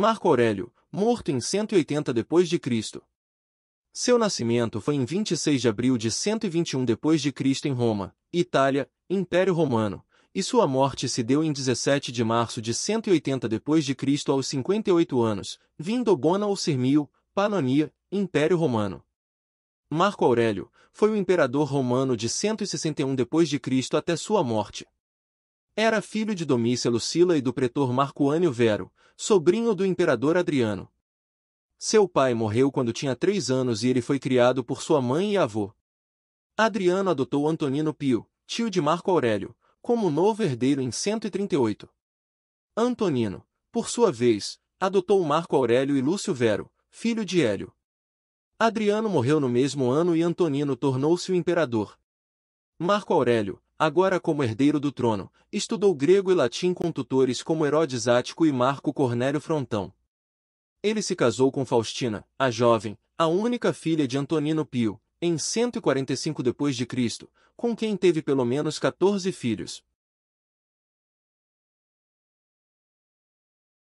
Marco Aurélio, morto em 180 depois de Cristo. Seu nascimento foi em 26 de abril de 121 depois de Cristo em Roma, Itália, Império Romano, e sua morte se deu em 17 de março de 180 depois de Cristo aos 58 anos, vindo Bona ou Sirmio, Panonia, Império Romano. Marco Aurélio foi o imperador romano de 161 depois de Cristo até sua morte. Era filho de Domícia Lucila e do pretor Marco Anio Vero, sobrinho do imperador Adriano. Seu pai morreu quando tinha três anos e ele foi criado por sua mãe e avô. Adriano adotou Antonino Pio, tio de Marco Aurélio, como novo herdeiro em 138. Antonino, por sua vez, adotou Marco Aurélio e Lúcio Vero, filho de Hélio. Adriano morreu no mesmo ano e Antonino tornou-se o imperador. Marco Aurélio, agora como herdeiro do trono, estudou grego e latim com tutores como Herodes Ático e Marco Cornélio Frontão. Ele se casou com Faustina, a jovem, a única filha de Antonino Pio, em 145 d.C., com quem teve pelo menos 14 filhos,